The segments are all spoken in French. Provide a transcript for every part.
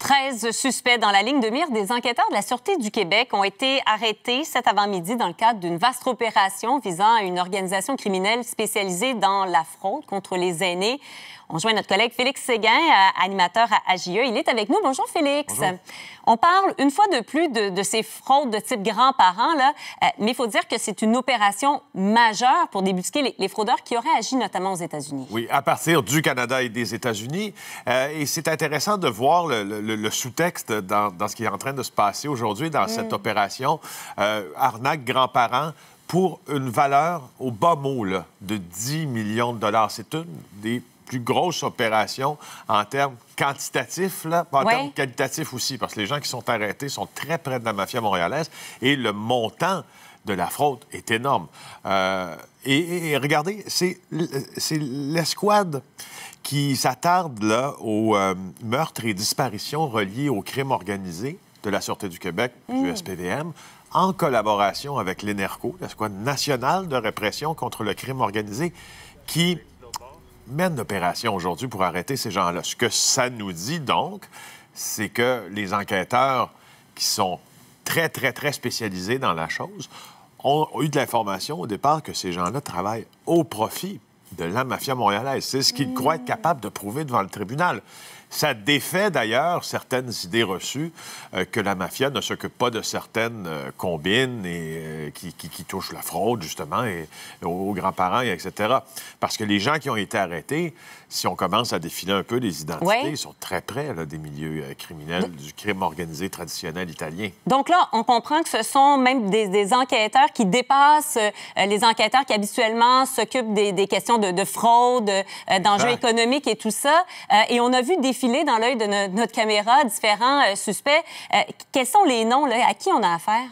13 suspects dans la ligne de mire des enquêteurs de la Sûreté du Québec ont été arrêtés cet avant-midi dans le cadre d'une vaste opération visant à une organisation criminelle spécialisée dans la fraude contre les aînés. On joint notre collègue Félix Séguin, euh, animateur à AGE. Il est avec nous. Bonjour, Félix. On parle une fois de plus de, ces fraudes de type grands-parents, là, euh, mais il faut dire que c'est une opération majeure pour débusquer les, fraudeurs qui auraient agi notamment aux États-Unis. Oui, à partir du Canada et des États-Unis. Euh, et c'est intéressant de voir le le, sous-texte dans, ce qui est en train de se passer aujourd'hui dans cette mm. opération euh, arnaque grands-parents pour une valeur au bas mot de 10 millions de dollars. C'est une des plus grosses opérations en termes quantitatifs, là, en termes qualitatifs aussi, parce que les gens qui sont arrêtés sont très près de la mafia montréalaise et le montant de la fraude est énorme. Euh, et, regardez, c'est l'escouade qui s'attarde là aux euh, meurtres et disparitions reliés au crime organisé de la Sûreté du Québec, du SPVM, mm. en collaboration avec l'ENERCO, l'escouade nationale de répression contre le crime organisé, qui mène l'opération aujourd'hui pour arrêter ces gens-là. Ce que ça nous dit donc, c'est que les enquêteurs qui sont très, très, très spécialisés dans la chose ont, eu de l'information au départ que ces gens-là travaillent au profit de la mafia montréalaise. C'est ce qu'ils croient être capables de prouver devant le tribunal. Ça défait d'ailleurs certaines idées reçues euh, que la mafia ne s'occupe pas de certaines euh, combines et, euh, qui, touchent la fraude, justement, et, aux grands-parents, etc. Parce que les gens qui ont été arrêtés, si on commence à défiler un peu les identités, ils sont très près là, des milieux criminels, du crime organisé traditionnel italien. Donc là, on comprend que ce sont même des, enquêteurs qui dépassent les enquêteurs qui habituellement s'occupent des, questions de, de fraude, d'enjeux économiques et tout ça. et on a vu des dans l'œil de notre caméra différents euh, suspects. Euh, quels sont les noms? Là, à qui on a affaire?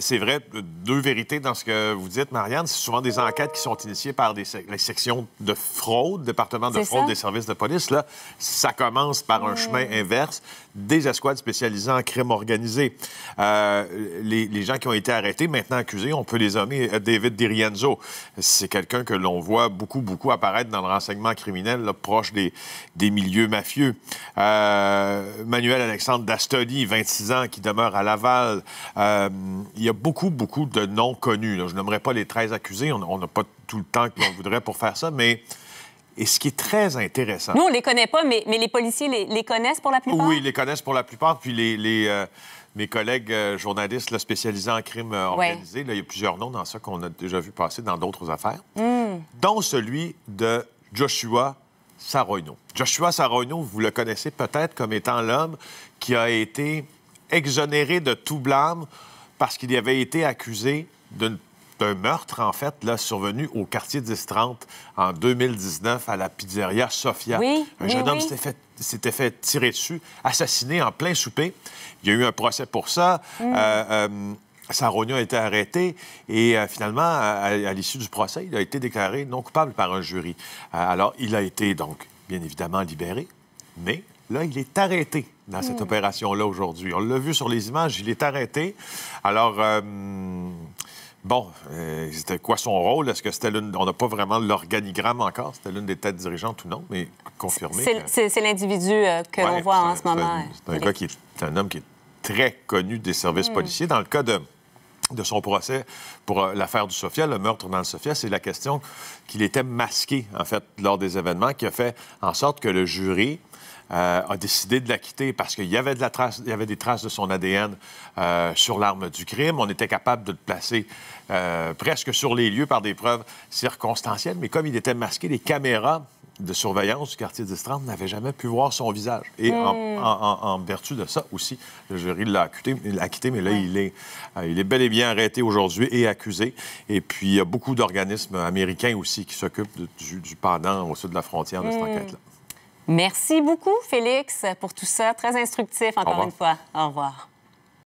c'est vrai, deux vérités dans ce que vous dites, Marianne. C'est souvent des enquêtes qui sont initiées par des les sections de fraude, département de fraude des services de police. Là, ça commence par un chemin inverse des escouades spécialisées en crime organisé. Euh, les, les, gens qui ont été arrêtés, maintenant accusés, on peut les nommer David DiRienzo. C'est quelqu'un que l'on voit beaucoup, beaucoup apparaître dans le renseignement criminel, proche des, des milieux mafieux. Euh, Manuel Alexandre Dastoli, 26 ans, qui demeure à Laval. Euh, il y a beaucoup, beaucoup de noms connus. Je n'aimerais pas les 13 accusés. On n'a pas tout le temps que l'on voudrait pour faire ça, mais et ce qui est très intéressant. Nous, on ne les connaît pas, mais, les policiers les, connaissent pour la plupart. Oui, ils les connaissent pour la plupart. Puis les, euh, mes collègues journalistes spécialisés en crimes organisés organisé, il y a plusieurs noms dans ça qu'on a déjà vu passer dans d'autres affaires, hmm. dont celui de Joshua Joshua renault vous le connaissez peut-être comme étant l'homme qui a été exonéré de tout blâme parce qu'il avait été accusé d'un meurtre, en fait, là, survenu au quartier 10-30 en 2019 à la pizzeria Sofia. un jeune homme s'était fait fait tirer dessus, assassiné en plein souper. Il y a eu un procès pour ça. Mm. Euh, euh, Sarogna a été arrêté et euh, finalement, à, l'issue du procès, il a été déclaré non coupable par un jury. Euh, alors, il a été donc, bien évidemment, libéré, mais là, il est arrêté dans cette hmm. opération-là aujourd'hui. On l'a vu sur les images, il est arrêté. Alors, euh, bon, c'était quoi son rôle? Est-ce que c'était l'une... On n'a pas vraiment l'organigramme encore. C'était l'une des têtes dirigeantes ou non, mais confirmé. C'est, l'individu que l'on voit en ce moment. C'est un, un homme qui est très connu des services hmm. policiers. Dans le cas de de son procès pour euh, l'affaire du Sophia, le meurtre dans le Sofia, c'est la question qu'il était masqué, en fait, lors des événements, qui a fait en sorte que le jury euh, a décidé de l'acquitter parce qu'il y avait de la trace, il y avait des traces de son ADN euh, sur l'arme du crime. On était capable de le placer presque sur les lieux par des preuves circonstancielles, mais comme il était masqué, les caméras de surveillance du quartier 10-30 n'avait jamais pu voir son visage. Et en, hmm. vertu de ça aussi, le jury l'a acquitté, mais là, il, est, euh, il est bel et bien arrêté aujourd'hui et accusé. Et puis, il y a beaucoup d'organismes américains aussi qui s'occupent du, du, pendant au sud de la frontière de cette hmm. enquête-là. Merci beaucoup, Félix, pour tout ça. Très instructif, encore une fois. Au revoir.